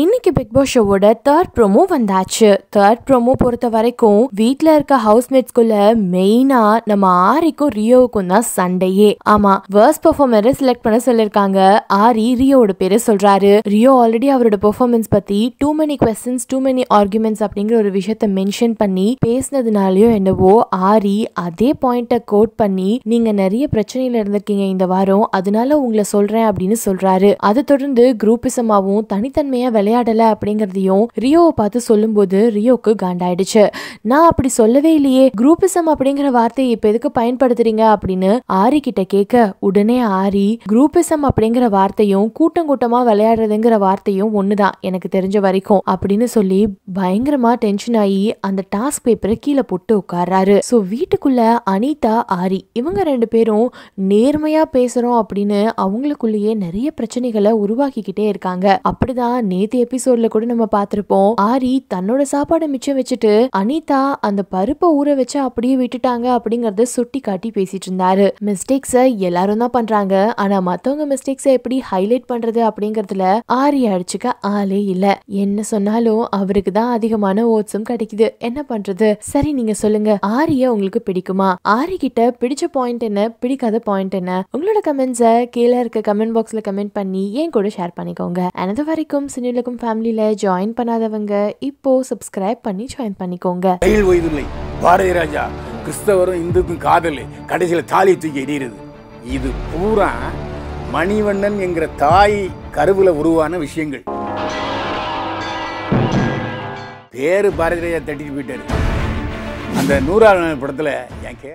இன்னைக்கு Bigg Boss ஷோவோட third promo வந்தாச்சு தேர்ட் ப்ரோமோ பொறுத்த வரைக்கும் வீட்ல இருக்க ஹவுஸ்மேட்ஸ்குள்ள மெயினா நம்ம ஆரிக்கும் ரியோவுக்கும் தான் சண்டையே ஆமா வேர்ஸ் பெர்ஃபார்மரை செலக்ட் பண்ண சொல்லிருக்காங்க ஆரி ரியோவோட பேரை சொல்றாரு ரியோ ஆல்ரெடி அவரோட பெர்ஃபார்மன்ஸ் பத்தி too many questions too many arguments அப்படிங்கிற ஒரு விஷயத்த மென்ஷன் பண்ணி பேசினதுனாலயோ என்னவோ ஆரி அதே பாயிண்ட கோட் பண்ணி நீங்க நிறைய பிரச்சனையில இருந்திருக்கீங்க இந்த வாரம் அதனால உங்களை சொல்றேன் அப்படின்னு சொல்றாரு அதை தொடர்ந்து குரூப்பிசமாவும் தனித்தன்மையா விளையாடலை அப்படிங்கிறதையும் ரியோவை பார்த்து சொல்லும்போது ரியோக்கு காண்டாயிடுச்சு நான் அப்படி சொல்லவே இல்லையே குரூப்பிசம் அப்படிங்கிற வார்த்தையை இப்போ எதுக்கு பயன்படுத்துறீங்க அப்படின்னு ஆரி கிட்ட கேட்க உடனே ஆரி குரூப்பிசம் அப்படிங்கிற வார்த்தையும் கூட்டம் கூட்டமா விளையாடுறதுங்கிற வார்த்தையும் ஒண்ணுதான் எனக்கு தெரிஞ்ச வரைக்கும் அப்படின்னு சொல்லி பயங்கரமா டென்ஷன் ஆகி அந்த டாஸ்க் பேப்பரை கீழே போட்டு உட்கார்றாரு ஸோ வீட்டுக்குள்ள அனிதா ஆரி இவங்க ரெண்டு பேரும் நேர்மையா பேசுறோம் அப்படின்னு அவங்களுக்குள்ளேயே நிறைய பிரச்சனைகளை உருவாக்கிக்கிட்டே இருக்காங்க அப்படிதான் நேத்து நேத்து எபிசோட்ல கூட நம்ம பார்த்திருப்போம் ஆரி தன்னோட சாப்பாடை மிச்சம் வச்சுட்டு அனிதா அந்த பருப்பை ஊற வச்சு அப்படியே விட்டுட்டாங்க அப்படிங்கறத சுட்டி காட்டி பேசிட்டு இருந்தாரு மிஸ்டேக்ஸ எல்லாரும் தான் பண்றாங்க ஆனா மத்தவங்க மிஸ்டேக்ஸ எப்படி ஹைலைட் பண்றது அப்படிங்கறதுல ஆரி அடிச்சுக்க ஆளே இல்ல என்ன சொன்னாலும் அவருக்கு தான் அதிகமான ஓட்ஸும் கிடைக்குது என்ன பண்றது சரி நீங்க சொல்லுங்க ஆரிய உங்களுக்கு பிடிக்குமா ஆரி கிட்ட பிடிச்ச பாயிண்ட் என்ன பிடிக்காத பாயிண்ட் என்ன உங்களோட கமெண்ட்ஸை கீழே இருக்க கமெண்ட் பாக்ஸ்ல கமெண்ட் பண்ணி என் கூட ஷேர் பண்ணிக்கோங்க அனது வரைக்கும் சினில திலகம் ஃபேமிலியில் ஜாயின் பண்ணாதவங்க இப்போ சப்ஸ்கிரைப் பண்ணி ஜாயின் பண்ணிக்கோங்க ரயில் ஓய்வில்லை பாரதி ராஜா கிறிஸ்தவரும் இந்துக்கும் காதல் கடைசியில் தாலி தூக்கி எறிகிறது இது பூரா மணிவண்ணன் என்கிற தாய் கருவில் உருவான விஷயங்கள் பேரு பாரதி ராஜா தட்டிட்டு போயிட்டாரு அந்த நூறாவது படத்தில் என் கே